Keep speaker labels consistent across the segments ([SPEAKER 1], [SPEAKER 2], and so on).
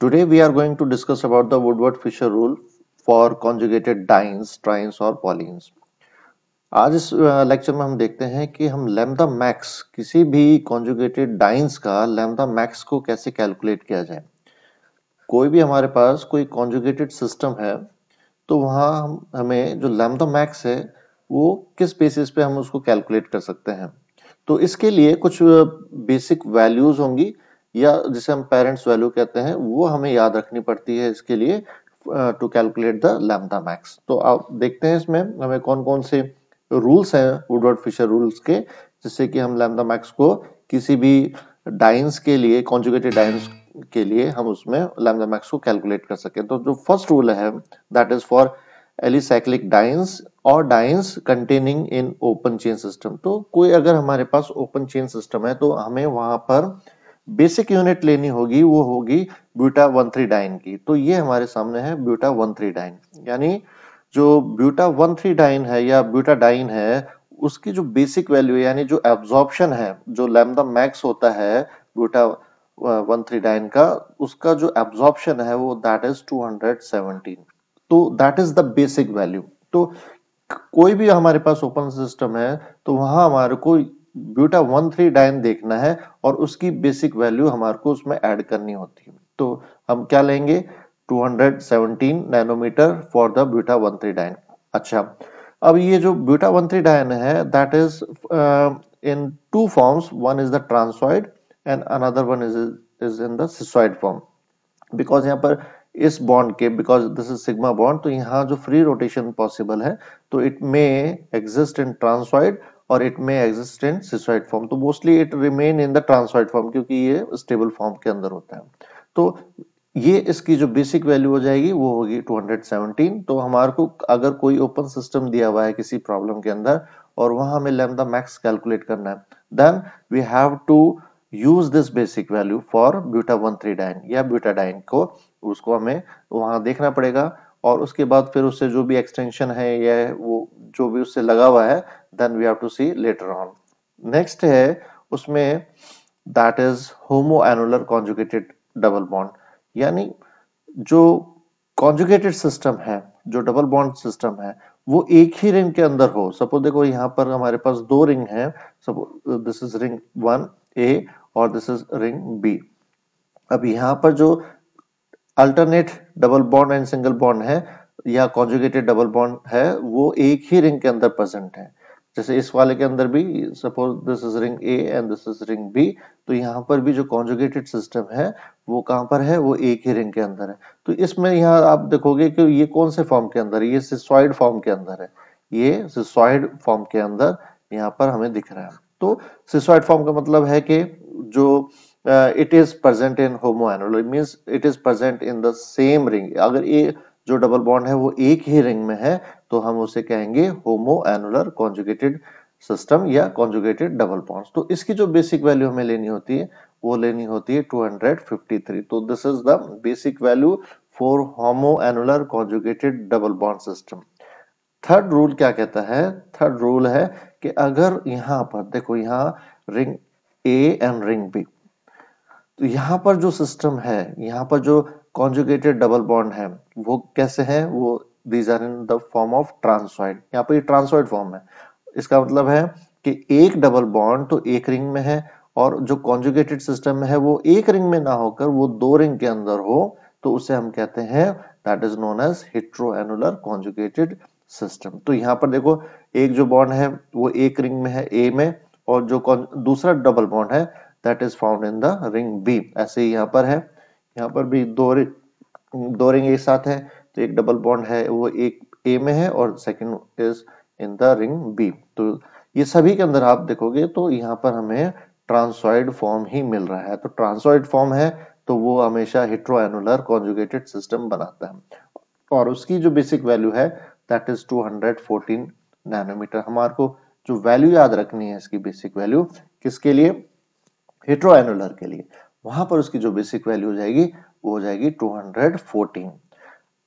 [SPEAKER 1] Today we are going to discuss about the Woodward-Fisher rule for conjugated dienes, trienes or polyenes. आज इस lecture में हम देखते हैं कि हम लेमदा मैक्स किसी भी कॉन्जुगेटेड डाइंस का लेमदा मैक्स को कैसे कैलकुलेट किया जाए कोई भी हमारे पास कोई कॉन्जुगेटेड सिस्टम है तो वहाँ हम हमें जो लेमदा मैक्स है वो किस बेसिस पे हम उसको कैलकुलेट कर सकते हैं तो इसके लिए कुछ बेसिक वैल्यूज होंगी या जिसे हम पेरेंट्स वैल्यू कहते हैं वो हमें याद रखनी पड़ती है इसके लिए to calculate the lambda max तो आप देखते हैं इसमें हमें कौन कौन से रूल्स हैं वुडवर्ड फिशर रूल्स के जिससे कि हम लैमडा मैक्स को किसी भी डाइंस के लिए कॉन्जुगेटेड डाइंस के लिए हम उसमें लैमडा मैक्स को कैलकुलेट कर सकें तो जो फर्स्ट रूल है that is for alicyclic dienes और dienes containing in open chain system तो कोई अगर हमारे पास ओपन चेन सिस्टम है तो हमें वहां पर बेसिक यूनिट लेनी होगी वो होगी ब्यूटा वन थ्री डाइन की तो ये हमारे सामने है ब्यूटा वन थ्री डाइन यानी जो ब्यूटा वन थ्री डाइन है या ब्यूटा डाइन है उसकी जो बेसिक वैल्यू यानी जो एब्जॉर्प्शन है जो लैमदा मैक्स होता है ब्यूटा वन थ्री डाइन का उसका जो एब्जॉर्प्शन है वो that is two hundred seventeen तो that is the basic value तो कोई भी हमारे पास ओपन सिस्टम है तो वहां हमारे को ब्यूटा वन थ्री डाइन देखना है और उसकी बेसिक वैल्यू हमारे को उसमें ऐड करनी होती है तो हम क्या लेंगे 217 nanometer for the buta one three diene अच्छा अब ये जो ब्यूटा वन थ्री डाइन है that is in two forms one is the transoid and another one is is in the form because यहाँ पर इस बॉन्ड के because this is sigma bond तो यहाँ जो फ्री रोटेशन पॉसिबल है तो it may exist in transoid और it may exist in cisoid form तो mostly it remain in the transoid form क्योंकि ये स्टेबल फॉर्म के अंदर होता है तो ये इसकी जो बेसिक वैल्यू हो जाएगी वो होगी 217 तो हमारे को अगर कोई ओपन सिस्टम दिया हुआ है किसी प्रॉब्लम के अंदर और वहां हमें लैम्डा मैक्स कैलकुलेट करना है then we have to use this basic value for buta one या ब्यूटाडाइन को उसको हमें वहां देखना पड़ेगा और उसके बाद फिर उससे जो भी एक्सटेंशन है या वो जो भी उससे लगा हुआ है then we have to see later on next है उसमें that is homo annular conjugated double bond यानी जो कॉन्जुगेटेड सिस्टम है जो डबल बॉन्ड सिस्टम है वो एक ही रिंग के अंदर हो सपोज देखो यहाँ पर हमारे पास दो रिंग है suppose this is ring one A और दिस इज रिंग बी अब यहाँ पर जो alternate double bond and single bond है या कॉन्जुगेटेड डबल बॉन्ड है वो एक ही रिंग के अंदर प्रेजेंट है जैसे इस वाले के अंदर भी suppose this is ring A and this is ring B तो यहाँ पर भी जो कॉन्जुगेटेड सिस्टम है वो कहाँ पर है वो एक ही रिंग के अंदर है तो इसमें यहाँ आप देखोगे कि ये कौन से फॉर्म के अंदर है ये सिसोइड फॉर्म के अंदर है ये सिसोइड फॉर्म के अंदर यहाँ पर हमें दिख रहा है तो सिसोइड फॉर्म का मतलब है कि जो uh, it is present in homoannular means it is present in the same ring अगर ये जो डबल बॉन्ड है वो एक ही रिंग में है तो हम उसे कहेंगे होमो एनुलर कॉन्जुगेटेड सिस्टम या कॉन्जुगेटेड डबल बॉन्ड्स तो इसकी जो बेसिक वैल्यू हमें लेनी होती है वो लेनी होती है 253 तो this is the basic value for homo annular conjugated double bond system third rule क्या कहता है थर्ड रूल है कि अगर यहाँ पर देखो यहाँ ring A and ring B तो यहाँ पर जो सिस्टम है यहाँ पर जो कॉन्जुगेटेड डबल बॉन्ड है वो कैसे है वो these are in the form of transoid यहाँ पर ट्रांसॉइड फॉर्म है इसका मतलब है कि एक डबल बॉन्ड तो एक रिंग में है और जो कॉन्जुगेटेड सिस्टम है वो एक रिंग में ना होकर वो दो रिंग के अंदर हो तो उसे हम कहते हैं that is known as hetero annular conjugated system तो यहाँ पर देखो एक जो बॉन्ड है वो एक रिंग में है ए में और जो दूसरा डबल बॉन्ड है that is found in the ring B ऐसे ही यहाँ पर है यहाँ पर भी दो रिंग दो रिंग एक साथ है तो एक डबल बॉन्ड है वो एक ए में है और second is in the ring B तो ये सभी के अंदर आप देखोगे तो यहाँ पर हमें ट्रांसॉइड फॉर्म ही मिल रहा है तो ट्रांसॉइड फॉर्म है तो वो हमेशा हिट्रो एनुलर कॉन्जुगेटेड सिस्टम बनाता है और उसकी जो बेसिक वैल्यू है दैट इज 214 नैनोमीटर हमारे को जो वैल्यू याद रखनी है इसकी बेसिक वैल्यू किसके लिए एनुलर के लिए वहां पर उसकी जो बेसिक वैल्यू हो जाएगी वो हो जाएगी 214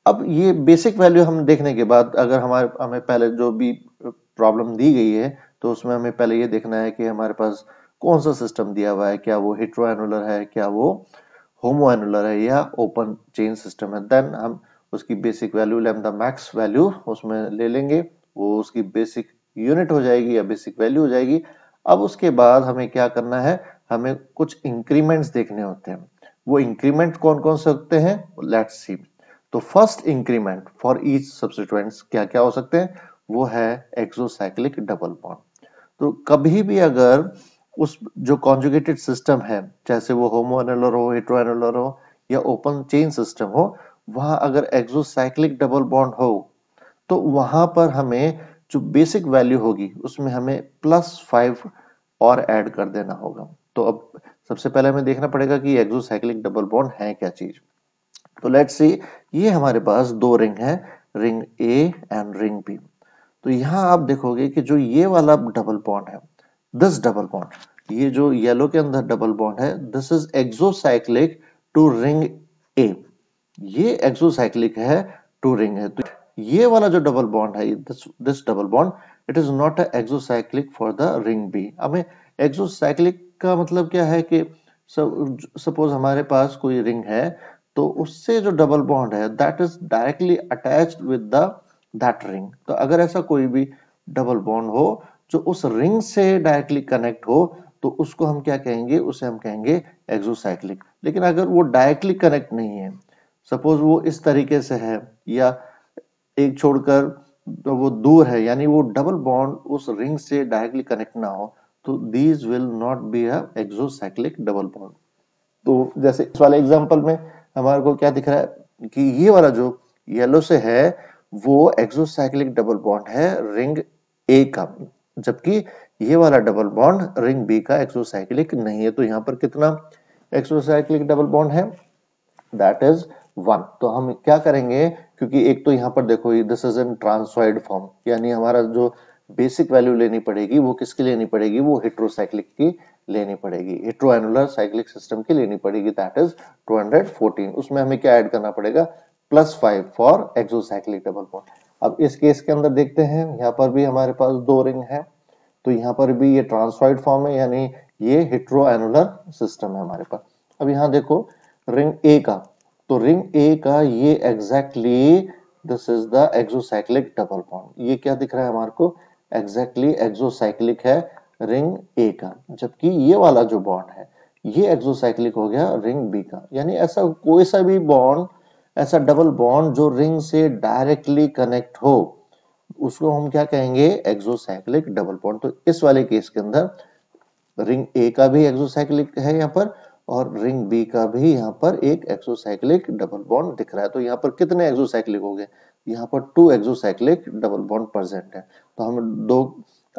[SPEAKER 1] अब ये बेसिक वैल्यू हम देखने के बाद अगर हमारे हमें पहले जो भी प्रॉब्लम दी गई है तो उसमें हमें पहले ये देखना है कि हमारे पास कौन सा सिस्टम दिया हुआ है क्या वो एनुलर है क्या वो होमो एनुलर है या ओपन चेन सिस्टम है देन हम उसकी basic value lambda max value उसमें ले लेंगे वो उसकी बेसिक यूनिट हो जाएगी या बेसिक वैल्यू हो जाएगी अब उसके बाद हमें क्या करना है हमें कुछ इंक्रीमेंट्स देखने होते हैं वो इंक्रीमेंट कौन कौन से होते हैं लेट्स सी तो first increment for each substituents क्या क्या हो सकते हैं वो है एक्सोसाइक्लिक डबल बॉन्ड तो कभी भी अगर उस जो कॉन्जुगेटेड सिस्टम है जैसे वो होमो एनोलर हो हेट्रो हेट्रोएनोलर हो या ओपन चेन सिस्टम हो वहां अगर एक्सोसाइक्लिक डबल बॉन्ड हो तो वहां पर हमें जो बेसिक वैल्यू होगी उसमें हमें प्लस फाइव और ऐड कर देना होगा तो अब सबसे पहले हमें देखना पड़ेगा कि एक्सोसाइक्लिक डबल बॉन्ड है क्या चीज तो लेट्स सी ये हमारे पास दो रिंग है ring A and ring B तो यहाँ आप देखोगे कि जो ये वाला डबल बॉन्ड है दिस डबल बॉन्ड ये जो येलो के अंदर डबल बॉन्ड है this is exocyclic to ring A ये एक्सोसाइक्लिक है टू रिंग है तो ये वाला जो डबल बॉन्ड है this double bond it is not exocyclic for the ring B हमें एक्सोसाइक्लिक का मतलब क्या है कि सपोज हमारे पास कोई रिंग है तो उससे जो डबल बॉन्ड है that is directly attach with the that ring तो अगर ऐसा कोई भी डबल बॉन्ड हो जो उस रिंग से डायरेक्टली कनेक्ट हो तो उसको हम क्या कहेंगे उसे हम कहेंगे एक्सोसाइक्लिक लेकिन अगर वो डायरेक्टली कनेक्ट नहीं है सपोज वो इस तरीके से है या एक छोड़कर तो वो दूर है यानी वो डबल बॉन्ड उस रिंग से डायरेक्टली कनेक्ट ना हो तो these will not be exocyclic double bond तो जैसे इस वाले एग्जाम्पल में हमारे को क्या दिख रहा है कि ये वाला जो येलो से है वो एक्सोसाइक्लिक डबल बॉन्ड है रिंग ए का जबकि ये वाला डबल बॉन्ड रिंग बी का एक्सोसाइक्लिक नहीं है तो यहाँ पर कितना एक्सोसाइक्लिक डबल बॉन्ड है दैट इज वन तो हम क्या करेंगे क्योंकि एक तो यहाँ पर देखो this is in transoid form यानी हमारा जो बेसिक वैल्यू लेनी पड़ेगी वो किसकी लेनी पड़ेगी वो हिट्रोसाइक्लिक की लेनी पड़ेगी हिट्रो एनुलर साइक्लिक सिस्टम की लेनी पड़ेगी दैट इज 214 उसमें हमें क्या ऐड करना पड़ेगा plus five for exocyclic double bond अब इस केस के अंदर देखते हैं यहाँ पर भी हमारे पास दो रिंग है तो यहाँ पर भी ये ट्रांसवाइड फॉर्म है यानी ये हिट्रो एनुलर सिस्टम है हमारे पास अब यहाँ देखो रिंग ए का तो रिंग ए का ये exactly this is the exocyclic double bond ये क्या दिख रहा है हमारे को एग्जैक्टली एक्सोसाइक्लिक है रिंग ए का जबकि ये वाला जो बॉन्ड है ये एक्सोसाइक्लिक हो गया रिंग बी का यानी ऐसा कोई सा भी बॉन्ड ऐसा डबल बॉन्ड जो रिंग से डायरेक्टली कनेक्ट हो उसको हम क्या कहेंगे एक्सोसाइक्लिक डबल बॉन्ड तो इस वाले केस के अंदर रिंग ए का भी एक्सोसाइक्लिक है यहाँ पर और रिंग बी का भी यहाँ पर एक एक्सोसाइक्लिक डबल बॉन्ड दिख रहा है तो यहाँ पर कितने एक्सोसाइक्लिक हो गए यहाँ पर two exocyclic double bond present है तो हम दो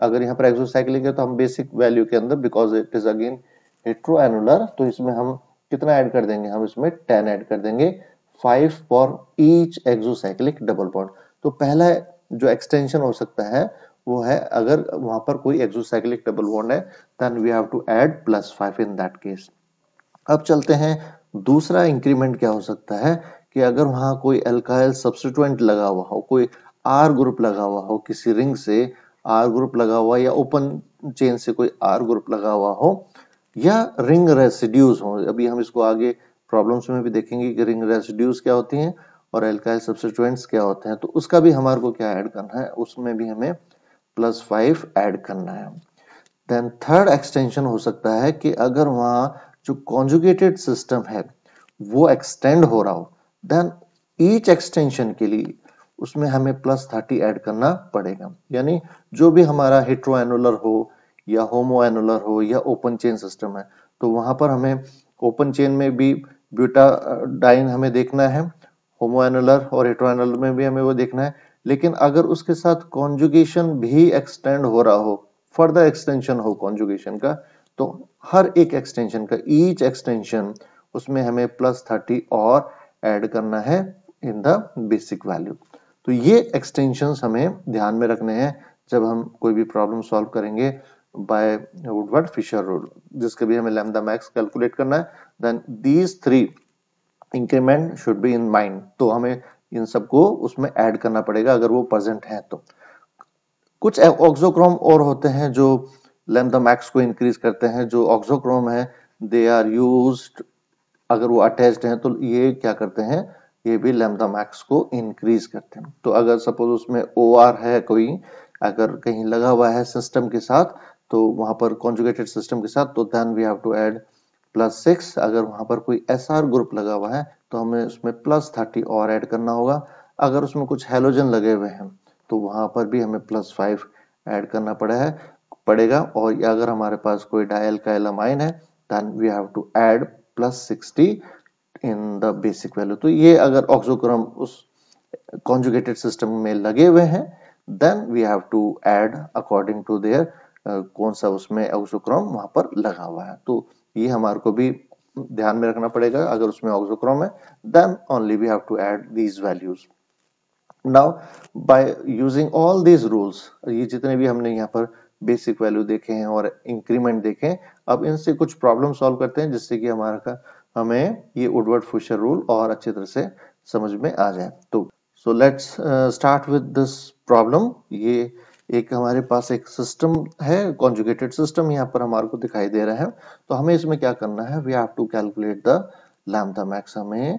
[SPEAKER 1] अगर यहाँ पर एक्सोसाइक लेंगे तो हम बेसिक वैल्यू के अंदर because it is again heteroannular तो इसमें हम कितना ऐड कर देंगे हम इसमें टेन ऐड कर देंगे five for each exocyclic double bond तो पहला जो एक्सटेंशन हो सकता है वो है अगर वहां पर कोई एक्सोसाइक्लिक डबल बॉन्ड है then we have to add plus five in that case अब चलते हैं दूसरा इंक्रीमेंट क्या हो सकता है कि अगर वहां कोई एल्काइल सब्सटीट्यूएंट लगा हुआ हो कोई आर ग्रुप लगा हुआ हो किसी रिंग से आर ग्रुप लगा हुआ या ओपन चेन से कोई आर ग्रुप लगा हुआ हो या रिंग रेसिड्यूज हो अभी हम इसको आगे प्रॉब्लम्स में भी देखेंगे कि रिंग रेसिड्यूज क्या होती हैं और एल्काइल सब्सिट्यूएंट्स क्या होते हैं तो उसका भी हमारे को क्या ऐड करना है उसमें भी हमें प्लस फाइव ऐड करना है देन थर्ड एक्सटेंशन हो सकता है कि अगर वहां जो कॉन्जुगेटेड सिस्टम है वो एक्सटेंड हो रहा हो देन ईच एक्सटेंशन के लिए उसमें हमें प्लस थर्टी ऐड करना पड़ेगा यानी जो भी हमारा हेट्रो एनुलर हो या होमो एनुलर हो या ओपन चेन सिस्टम है तो वहां पर हमें ओपन चेन में भी डाइन हमें देखना है होमो एनुलर और हेट्रो एनुलर में भी हमें वो देखना है लेकिन अगर उसके साथ कॉन्जुगेशन भी एक्सटेंड हो रहा हो फर्दर एक्सटेंशन हो कॉन्जुगेशन का तो हर एक एक्सटेंशन का ईच एक्सटेंशन उसमें हमें प्लस थर्टी और एड करना है इन द बेसिक वैल्यू तो ये एक्सटेंशन हमें ध्यान में रखने हैं जब हम कोई भी प्रॉब्लम सॉल्व करेंगे बाय वुडवर्ड फिशर रूल जिसके भी हमें लैम्डा मैक्स कैलकुलेट करना है then these three increment should be in mind तो हमें इन सबको उसमें ऐड करना पड़ेगा अगर वो प्रेजेंट है तो कुछ ऑक्सोक्रोम और होते हैं जो लैम्डा मैक्स को इंक्रीज करते हैं जो ऑक्सोक्रोम है दे आर यूज अगर वो अटैच्ड हैं तो ये क्या करते हैं ये भी लेमदा मैक्स को इंक्रीज करते हैं तो अगर सपोज उसमें ओ आर है कोई अगर कहीं लगा हुआ है सिस्टम के साथ तो वहां पर कॉन्जुगेटेड सिस्टम के साथ तो then we have to add plus six अगर वहां पर कोई एस आर ग्रुप लगा हुआ है तो हमें उसमें प्लस थर्टी और ऐड करना होगा अगर उसमें कुछ हेलोजन लगे हुए हैं तो वहां पर भी हमें प्लस फाइव ऐड करना पड़ा है पड़ेगा और अगर हमारे पास कोई डायल का एलामाइन है then we have to add plus sixty in the basic value तो ये अगर ऑक्सोक्रम उस कॉन्जुगेटेड सिस्टम में लगे हुए हैं then we have to add according to their कौन सा उसमें ऑक्सोक्रोम वहां पर लगा हुआ है तो ये हमारे को भी ध्यान में रखना पड़ेगा अगर उसमें ऑक्सोक्रोम है then only we have to add these values now by using all these rules ये जितने भी हमने यहाँ पर बेसिक वैल्यू देखे हैं और इंक्रीमेंट देखे हैं अब इनसे कुछ प्रॉब्लम सॉल्व करते हैं जिससे कि हमारा का हमें ये उडवर्ड फ्यूचर रूल और अच्छे तरह से समझ में आ जाए तो so let's start with this problem ये एक हमारे पास एक सिस्टम है कॉन्जुगेटेड सिस्टम यहाँ पर हमारे को दिखाई दे रहा है तो हमें इसमें क्या करना है we have to calculate the lambda max हमें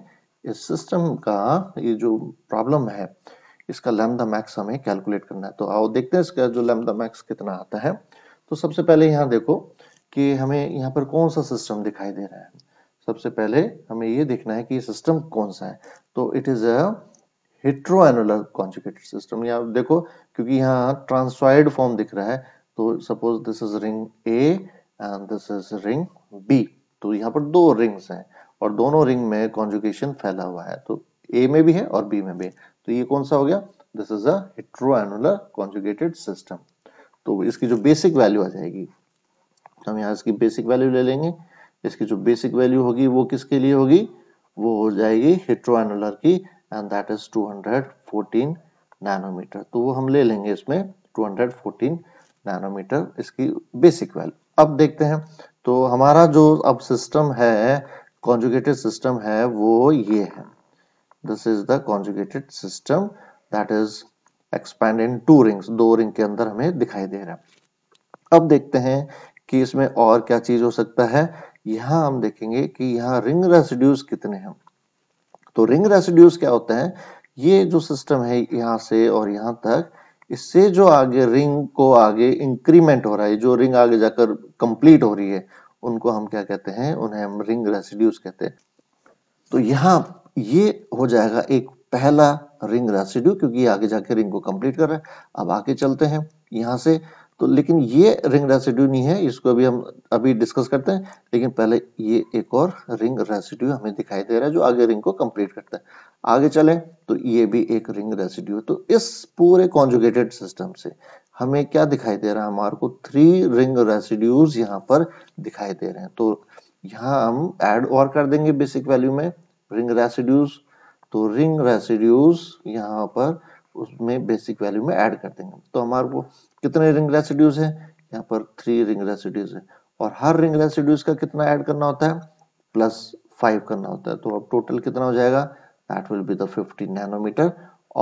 [SPEAKER 1] इस सिस्टम का ये जो प्रॉब्लम है इसका लैम्डा मैक्स हमें कैलकुलेट करना है तो आओ देखते हैं इसका जो लैम्डा मैक्स कितना आता है तो सबसे पहले यहाँ देखो कि हमें यहाँ पर कौन सा सिस्टम दिखाई दे रहा है सबसे पहले हमें ये देखना है कि ये सिस्टम कौन सा है तो it is heteroannular conjugated system या देखो क्योंकि यहाँ ट्रांसफाइड फॉर्म दिख रहा है तो suppose this is ring A and this is ring B तो यहाँ पर दो रिंग्स हैं और दोनों रिंग में कॉन्जुकेशन फैला हुआ है तो ए में भी है और बी में भी है तो ये कौन सा हो गया this is heteroannular conjugated system तो इसकी जो बेसिक वैल्यू आ जाएगी तो हम यहाँ इसकी बेसिक वैल्यू ले लेंगे इसकी जो बेसिक वैल्यू होगी वो किसके लिए होगी वो हो जाएगी हेट्रोएनुलर की एंड दैट इज 214 नैनोमीटर तो वो हम ले लेंगे इसमें 214 नैनोमीटर इसकी बेसिक वैल्यू अब देखते हैं तो हमारा जो अब सिस्टम है कॉन्जुगेटेड सिस्टम है वो ये है this is the conjugated system that is expand in two rings दो रिंग के अंदर हमें दिखाई दे रहा है अब देखते हैं कि इसमें और क्या चीज हो सकता है यहां हम देखेंगे कि यहाँ रिंग रेसिड्यूज कितने हैं तो रिंग रेसिड्यूज क्या होते हैं ये जो सिस्टम है यहां से और यहां तक इससे जो आगे रिंग को आगे इंक्रीमेंट हो रहा है जो रिंग आगे जाकर कंप्लीट हो रही है उनको हम क्या कहते हैं उन्हें हम रिंग रेसिड्यूज कहते हैं तो यहाँ ये हो जाएगा एक पहला रिंग रेसिड्यू क्योंकि आगे जाके रिंग को कंप्लीट कर रहा है अब आगे चलते हैं यहां से तो लेकिन ये रिंग रेसिड्यू नहीं है इसको अभी हम अभी डिस्कस करते हैं लेकिन पहले ये एक और रिंग रेसिड्यू हमें दिखाई दे रहा है जो आगे रिंग को कंप्लीट करता है आगे चलें तो ये भी एक रिंग रेसिड्यू तो इस पूरे कॉन्जुगेटेड सिस्टम से हमें क्या दिखाई दे रहा है हमारे को थ्री रिंग रेसिड्यूज यहाँ पर दिखाई दे रहे हैं तो यहाँ हम एड और कर देंगे बेसिक वैल्यू में रिंग रेसिड्यूज तो रिंग रेसिड्यूज यहाँ पर उसमें बेसिक वैल्यू में ऐड कर देंगे तो हमारे को कितने रिंग रेसिड्यूज है यहाँ पर थ्री रिंग रेसिड्यूज है और हर रिंग रेसिड्यूज का कितना ऐड करना होता है प्लस फाइव करना होता है तो अब टोटल कितना हो जाएगा that will be the fifty nanometer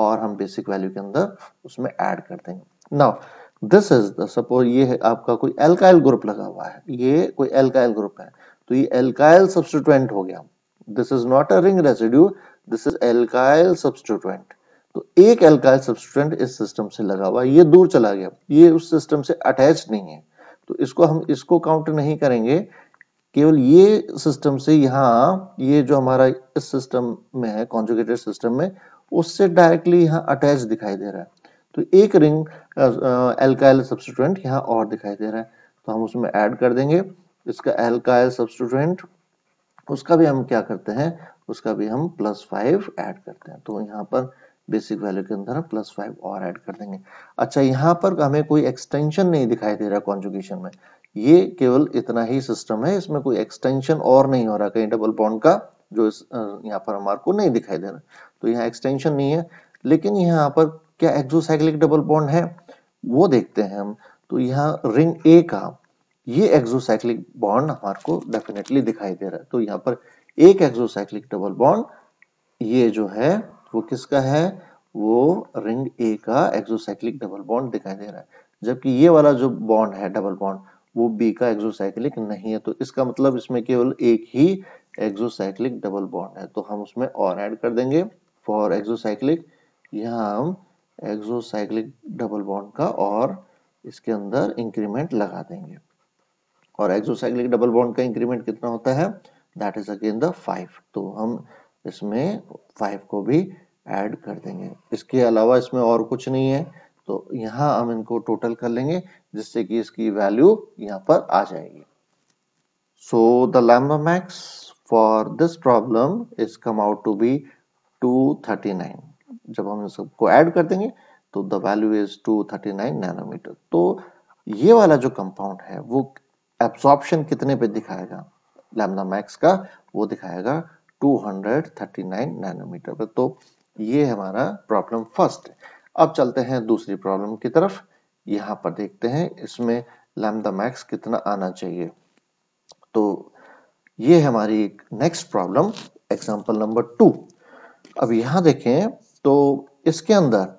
[SPEAKER 1] और हम बेसिक वैल्यू के अंदर उसमें ऐड कर देंगे now this is the suppose ये है आपका कोई एल्काइल ग्रुप लगा हुआ है ये कोई एल्काइल ग्रुप है तो ये एल्काइल सब्सटीट्यूएंट हो गया this is not a ring residue this is alkyl substituent तो एक एल्काइल सब्सटेंट इस सिस्टम से लगा हुआ ये दूर चला गया ये उस सिस्टम से अटैच नहीं है तो इसको हम इसको काउंट नहीं करेंगे केवल ये सिस्टम से यहाँ ये जो हमारा इस सिस्टम में है कॉन्जुकेटेड सिस्टम में उससे डायरेक्टली यहाँ अटैच दिखाई दे रहा है तो एक रिंग एल्काइल सब्सटेंट यहाँ और दिखाई दे रहा है तो हम उसमें ऐड कर देंगे इसका एल्काइल सब्सटेंट उसका भी हम क्या करते हैं उसका भी हम प्लस फाइव ऐड करते हैं तो यहाँ पर बेसिक वैल्यू के अंदर प्लस फाइव और ऐड कर देंगे अच्छा यहाँ पर हमें कोई एक्सटेंशन नहीं दिखाई दे रहा कॉन्जुकेशन में ये केवल इतना ही सिस्टम है इसमें कोई एक्सटेंशन और नहीं हो रहा कहीं डबल बॉन्ड का जो इस यहाँ पर हमारे को नहीं दिखाई दे रहा तो यहाँ एक्सटेंशन नहीं है लेकिन यहाँ पर क्या एक्जोसाइक्लिक डबल बॉन्ड है वो देखते हैं हम तो यहाँ रिंग ए का ये एक्जोसाइक्लिक बॉन्ड हमारे को डेफिनेटली दिखाई दे रहा है तो यहाँ पर एक एक्जोसाइक्लिक डबल बॉन्ड ये जो है वो किसका है वो रिंग ए का एक्सोसाइक्लिक डबल बॉन्ड दिखाई दे रहा है जबकि ये वाला जो बॉन्ड है डबल बॉन्ड वो बी का एक्सोसाइक्लिक नहीं है तो इसका मतलब इसमें केवल एक ही एक्सोसाइक्लिक डबल बॉन्ड है तो हम उसमें और ऐड कर देंगे फॉर एक्सोसाइक्लिक यहाँ हम एक्सोसाइक्लिक डबल बॉन्ड का और इसके अंदर इंक्रीमेंट लगा देंगे और एक्सोसाइक्लिक डबल बॉन्ड का इंक्रीमेंट कितना होता है that is again the five तो हम इसमें फाइव को भी ऐड कर देंगे इसके अलावा इसमें और कुछ नहीं है तो यहाँ हम इनको टोटल कर लेंगे जिससे कि इसकी वैल्यू यहाँ पर आ जाएगी so the lambda max for this problem is come out to be 239 जब हम सबको ऐड कर देंगे तो द वैल्यू इज 239 नैनोमीटर तो ये वाला जो कंपाउंड है वो एब्सॉर्प्शन कितने पे दिखाएगा लैम्बा मैक्स का वो दिखाएगा 239 नैनोमीटर तो ये हमारा प्रॉब्लम फर्स्ट अब चलते हैं दूसरी प्रॉब्लम की तरफ यहाँ पर देखते हैं इसमें लैमडा मैक्स कितना आना चाहिए तो ये हमारी next problem example number two अब यहां देखें तो इसके अंदर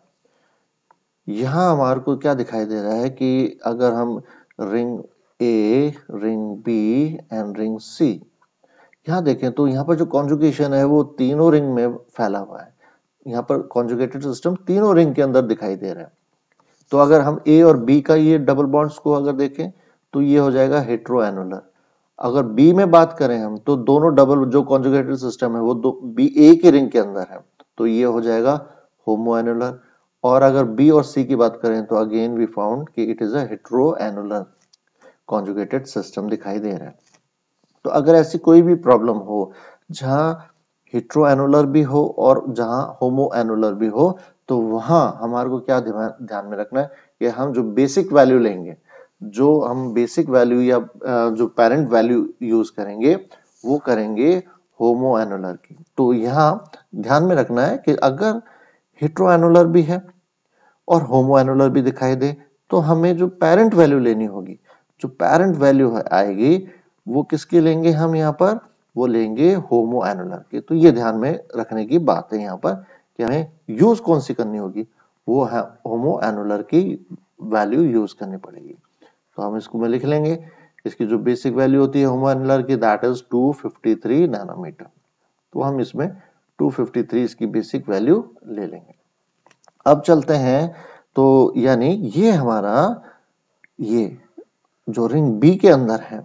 [SPEAKER 1] यहां हमारे को क्या दिखाई दे रहा है कि अगर हम ring A ring B and ring C यहाँ देखें तो यहाँ पर जो कॉन्जुगेशन है वो तीनों रिंग में फैला हुआ है यहाँ पर कॉन्जुगेटेड सिस्टम तीनों रिंग के अंदर दिखाई दे रहा है तो अगर हम ए और बी का ये डबल बॉन्ड्स को अगर देखें तो ये हो जाएगा हेट्रो एनुलर अगर बी में बात करें हम तो दोनों डबल जो कॉन्जुगेटेड सिस्टम है वो दो बी ए के रिंग के अंदर है तो ये हो जाएगा होमो एनुलर और अगर बी और सी की बात करें तो अगेन वी फाउंड कि it is a annular conjugated system दिखाई दे रहा है तो अगर ऐसी कोई भी प्रॉब्लम हो जहाँ हिट्रो एनुलर भी हो और जहां होमो एनुलर भी हो तो वहां हमारे को क्या ध्यान में रखना है कि हम जो बेसिक वैल्यू लेंगे जो हम बेसिक वैल्यू या जो पेरेंट वैल्यू यूज करेंगे वो करेंगे होमो एनुलर की तो यहां ध्यान में रखना है कि अगर हिट्रो एनुलर भी है और होमो एनुलर भी दिखाई दे तो हमें जो पेरेंट वैल्यू लेनी होगी जो पेरेंट वैल्यू आएगी वो किसके लेंगे हम यहाँ पर वो लेंगे होमो एनुलर के तो ये ध्यान में रखने की बात है यहाँ पर कि हमें यूज कौन सी करनी होगी वो है होमो एनुलर की वैल्यू यूज करनी पड़ेगी तो हम इसको में लिख लेंगे इसकी जो बेसिक वैल्यू होती है होमो एनुलर की दैट इज 253 नैनोमीटर तो हम इसमें 253 इसकी बेसिक वैल्यू ले लेंगे अब चलते हैं तो यानी ये हमारा ये जो रिंग बी के अंदर है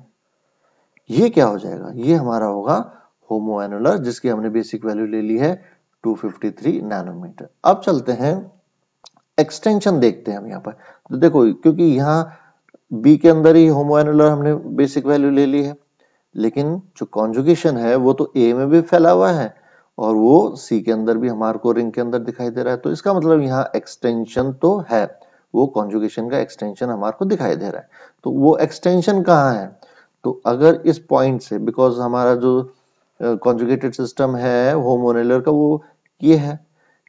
[SPEAKER 1] ये क्या हो जाएगा ये हमारा होगा होमो एनुलर जिसकी हमने बेसिक वैल्यू ले ली है 253 नैनोमीटर अब चलते हैं एक्सटेंशन देखते हैं हम यहाँ पर तो देखो क्योंकि यहाँ बी के अंदर ही होमो एनुलर हमने बेसिक वैल्यू ले ली है लेकिन जो कॉन्जुगेशन है वो तो ए में भी फैला हुआ है और वो सी के अंदर भी हमारे को रिंग के अंदर दिखाई दे रहा है तो इसका मतलब यहाँ एक्सटेंशन तो है वो कॉन्जुगेशन का एक्सटेंशन हमारे को दिखाई दे रहा है तो वो एक्सटेंशन कहाँ है तो अगर इस पॉइंट से बिकॉज हमारा जो कॉन्जुगेटेड सिस्टम है होमोनेलर का वो ये है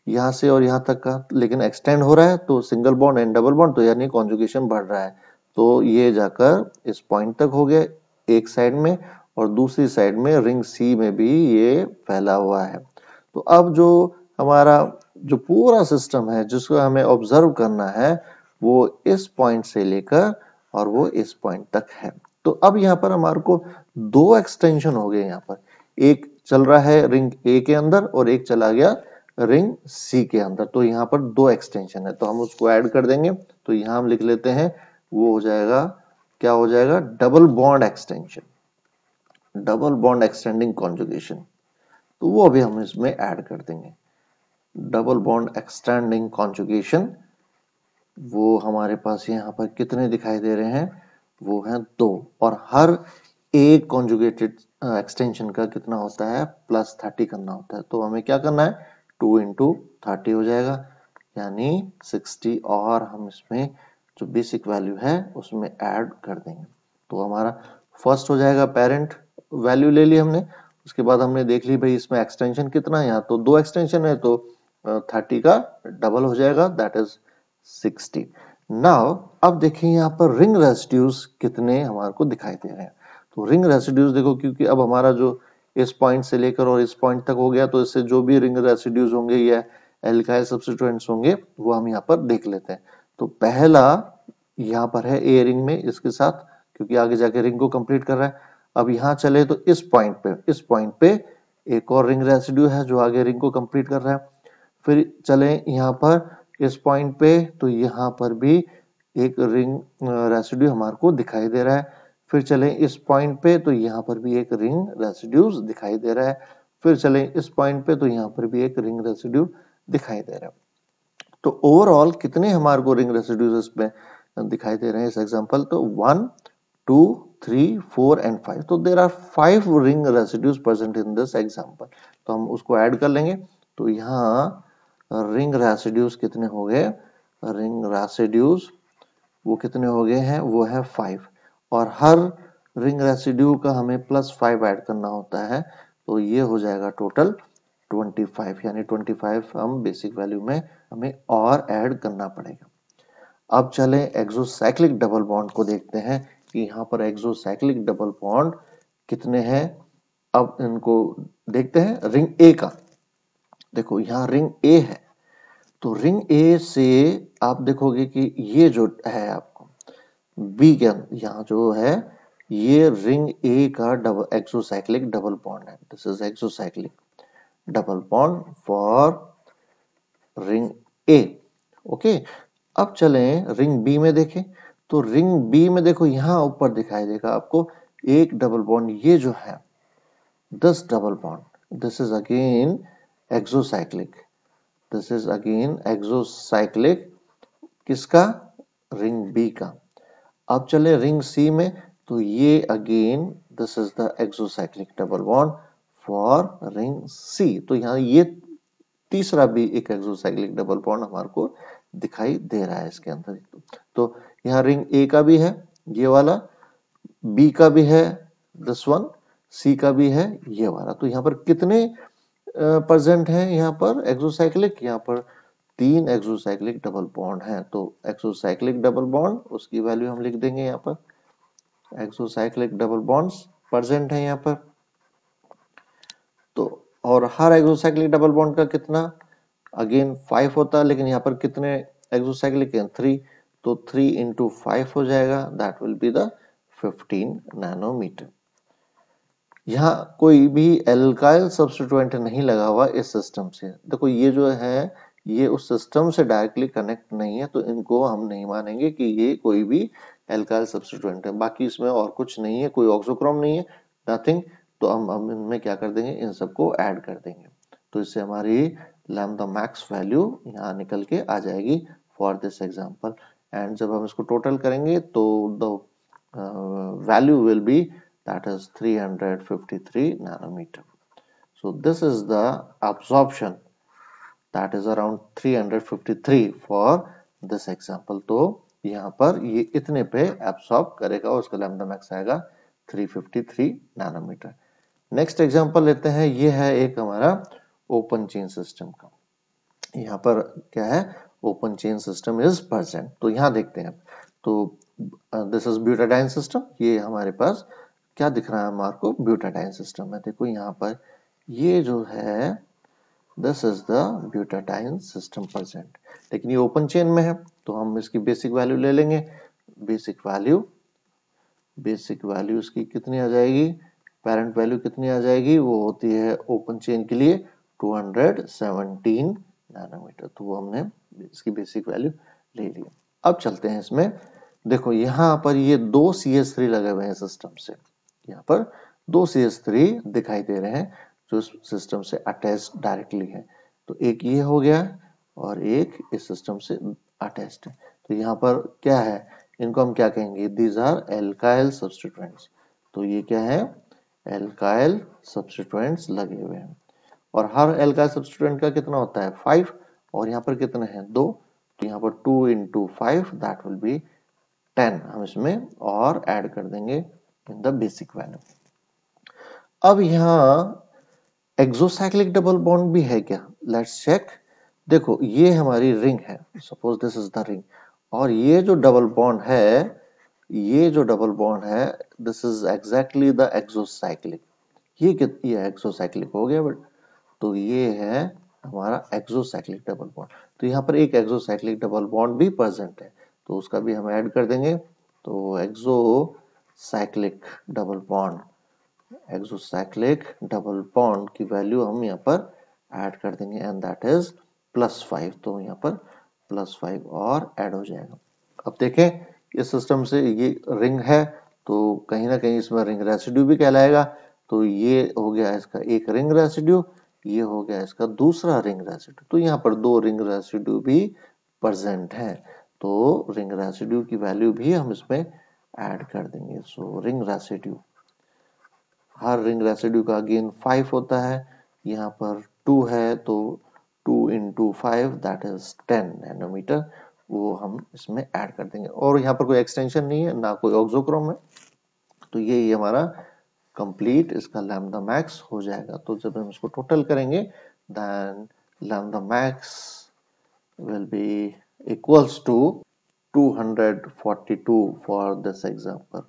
[SPEAKER 1] यहाँ से और यहाँ तक का लेकिन एक्सटेंड हो रहा है तो single bond and double bond तो यानी कॉन्जुगेशन बढ़ रहा है तो ये जाकर इस पॉइंट तक हो गया एक साइड में और दूसरी साइड में रिंग सी में भी ये फैला हुआ है तो अब जो हमारा जो पूरा सिस्टम है जिसको हमें ऑब्जर्व करना है वो इस पॉइंट से लेकर और वो इस पॉइंट तक है तो अब यहाँ पर हमारे को दो एक्सटेंशन हो गए यहाँ पर एक चल रहा है रिंग ए के अंदर और एक चला गया रिंग सी के अंदर तो यहाँ पर दो एक्सटेंशन है तो हम उसको ऐड कर देंगे तो यहां हम लिख लेते हैं वो हो जाएगा क्या हो जाएगा double bond extension double bond extending conjugation तो वो अभी हम इसमें ऐड कर देंगे डबल बॉन्ड एक्सटेंडिंग कॉन्जुगेशन वो हमारे पास यहां पर कितने दिखाई दे रहे हैं वो है दो और हर एक कॉन्जुगेटेड एक्सटेंशन uh, का कितना होता है प्लस थर्टी करना होता है तो हमें क्या करना है टू इंटू थर्टी हो जाएगा यानी सिक्सटी और हम इसमें जो बेसिक वैल्यू है उसमें ऐड कर देंगे तो हमारा फर्स्ट हो जाएगा पेरेंट वैल्यू ले ली हमने उसके बाद हमने देख ली भाई इसमें एक्सटेंशन कितना है यहाँ तो दो एक्सटेंशन है तो थर्टी uh, का डबल हो जाएगा दैट इज सिक्सटी नाउ अब देखिए यहाँ पर रिंग रेसिड्यूज कितने हमारे को दिखाई दे रहे हैं तो रिंग रेसिड्यूज देखो क्योंकि अब हमारा जो इस पॉइंट से लेकर और इस पॉइंट तक हो गया तो इससे जो भी रिंग रेसिड्यूज होंगे या एल्काइल सब्सिट्यूएंट्स होंगे वो हम यहाँ पर देख लेते हैं तो पहला यहाँ पर है ए रिंग में इसके साथ क्योंकि आगे जाके रिंग को कंप्लीट कर रहा है अब यहाँ चले तो इस पॉइंट पे इस पॉइंट पे एक और रिंग रेसिड्यू है जो आगे रिंग को कंप्लीट कर रहा है फिर चले यहाँ पर इस पॉइंट पे तो यहाँ पर भी एक रिंग रेसिड्यू हमारे को दिखाई दे रहा है फिर चलें इस पॉइंट पे तो यहाँ पर भी एक रिंग रेसिड्यूज दिखाई दे रहा है फिर चलें इस पॉइंट पे तो यहाँ पर भी एक रिंग रेसिड्यू दिखाई दे रहा है तो ओवरऑल कितने हमारे को रिंग रेसिड्यूज इसमें दिखाई दे रहे हैं इस एग्जाम्पल तो one two three four and five तो there are five ring residues present in this example तो हम उसको एड कर लेंगे तो यहाँ रिंग रेसिड्यूज कितने हो गए रिंग रेसिड्यूज वो कितने हो गए हैं वो है फाइव और हर रिंग रेसिड्यू का हमें प्लस फाइव ऐड करना होता है तो ये हो जाएगा टोटल ट्वेंटी फाइव यानी ट्वेंटी फाइव हम बेसिक वैल्यू में हमें और ऐड करना पड़ेगा अब चले एक्सोसाइक्लिक डबल बॉन्ड को देखते हैं कि यहाँ पर एक्सोसाइक्लिक डबल बॉन्ड कितने हैं अब इनको देखते हैं रिंग ए का देखो यहाँ रिंग ए है तो रिंग ए से आप देखोगे कि ये जो है आपको बी के यहाँ जो है ये रिंग ए का डबल एक्सोसाइक्लिक डबल बॉन्ड है this is exocyclic double bond for ring A okay अब चले रिंग बी में देखें तो रिंग बी में देखो यहां ऊपर दिखाई देगा आपको एक डबल बॉन्ड ये जो है this double bond this is again exocyclic this is again exocyclic किसका रिंग बी का अब चले रिंग सी में तो ये again this is the exocyclic double bond for ring C तो यहां ये तीसरा भी एक एक्सोसाइक्लिक डबल बॉन्ड हमारे को दिखाई दे रहा है इसके अंदर तो यहाँ रिंग ए का भी है ये वाला बी का भी है दिस वन सी का भी है ये वाला तो यहाँ पर कितने प्रेजेंट है यहाँ पर एक्सोसाइक्लिक यहाँ पर तीन एक्सोसाइक्लिक डबल बॉन्ड है तो एक्सोसाइक्लिक डबल बॉन्ड उसकी वैल्यू हम लिख देंगे यहाँ पर एक्सोसाइक्लिक डबल बॉन्ड्स प्रेजेंट है यहाँ पर तो और हर एक्सोसाइक्लिक डबल बॉन्ड का कितना अगेन फाइव होता है लेकिन यहाँ पर कितने एक्सोसाइक्लिक हैं थ्री तो थ्री इंटू फाइव हो जाएगा that will be the fifteen nanometer यहाँ कोई भी एल्काइल सब्सटीट्यूएंट नहीं लगा हुआ इस सिस्टम से देखो ये जो है ये उस सिस्टम से डायरेक्टली कनेक्ट नहीं है तो इनको हम नहीं मानेंगे कि ये कोई भी एल्काइल सब्सिट्यूएंट है बाकी इसमें और कुछ नहीं है कोई ऑक्सोक्रोम नहीं है नथिंग तो हम हम इनमें क्या कर देंगे इन सबको ऐड कर देंगे तो इससे हमारी लैमडा मैक्स वैल्यू यहाँ निकल के आ जाएगी फॉर दिस एग्जाम्पल एंड जब हम इसको टोटल करेंगे तो the value will be that is 353 nanometer so this is the absorption that is around 353 for this example तो यहाँ पर ये इतने पे एब्सॉर्ब करेगा उसका लैम्डा मैक्स आएगा 353 नैनोमीटर नेक्स्ट एग्जांपल लेते हैं ये है एक हमारा ओपन चेन सिस्टम का यहाँ पर क्या है open chain system is present तो यहाँ देखते हैं तो दिस इज ब्यूटाडाइन सिस्टम ये हमारे पास क्या दिख रहा है हमारे को ब्यूटाडाइन सिस्टम है देखो यहाँ पर ये जो है this is the butadiene system present लेकिन ये ओपन चेन में है तो हम इसकी बेसिक वैल्यू ले लेंगे बेसिक वैल्यू बेसिक वैल्यू इसकी कितनी आ जाएगी पेरेंट वैल्यू कितनी आ जाएगी वो होती है ओपन चेन के लिए 217 नैनोमीटर तो वो हमने इसकी बेसिक वैल्यू ले ली अब चलते हैं इसमें देखो यहाँ पर ये दो सी लगे हुए हैं सिस्टम से यहाँ पर दो सी एस थ्री दिखाई दे रहे हैं जो सिस्टम से अटैच डायरेक्टली है तो एक ये हो गया और एक इस सिस्टम से अटैच है तो यहाँ पर क्या है इनको हम क्या कहेंगे दीज आर एल्काइल सब्सटीट्यूएंट्स तो ये क्या है एल्काइल सब्सटीट्यूएंट्स लगे हुए हैं और हर एल्काइल सब्सटीट्यूएंट का कितना होता है फाइव और यहाँ पर कितने हैं दो तो यहाँ पर two into five that will be ten हम इसमें और एड कर देंगे इन द बेसिक वैल्यू अब यहाँ एक्सोसाइक्लिक डबल बॉन्ड भी है क्या लेट्स चेक देखो ये हमारी रिंग है suppose this is the ring और ये जो डबल बॉन्ड है ये जो डबल बॉन्ड है this is exactly the exocyclic ये कितनी एक्सोसाइक्लिक हो गया बट तो ये है हमारा एक्सोसाइक्लिक डबल बॉन्ड तो यहाँ पर एक एक्सोसाइक्लिक डबल बॉन्ड भी प्रेजेंट है तो उसका भी हम ऐड कर देंगे तो exocyclic double bond exocyclic double bond की वैल्यू हम यहाँ पर ऐड कर देंगे and that is plus five तो यहाँ पर प्लस फाइव और ऐड हो जाएगा अब देखें इस सिस्टम से ये रिंग है तो कहीं ना कहीं इसमें रिंग रेसिड्यू भी कहलाएगा तो ये हो गया इसका एक रिंग रेसिड्यू ये हो गया इसका दूसरा रिंग रेसिड्यू तो यहाँ पर दो रिंग रेसिड्यू भी प्रेजेंट है तो रिंग रेसिड्यू की वैल्यू भी हम इसमें ऐड कर देंगे सो रिंग रेसिड्यू हर रिंग रेसिड्यू का अगेन फाइव होता है यहाँ पर टू है तो two into five that is ten nanometer वो हम इसमें ऐड कर देंगे और यहाँ पर कोई एक्सटेंशन नहीं है ना कोई ऑक्सोक्रोम है तो ये ही हमारा कंप्लीट इसका लैमडा मैक्स हो जाएगा तो जब हम इसको टोटल करेंगे then lambda max will be equals to 242 for this example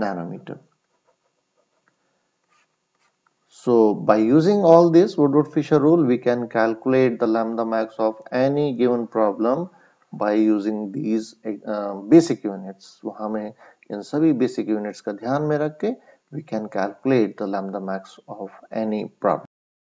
[SPEAKER 1] nanometer so by using all this Woodward-Fisher rule we can calculate the lambda max of any given problem by using these uh, basic units वो हमें इन सभी basic units का ध्यान में रख we can calculate the lambda max of any problem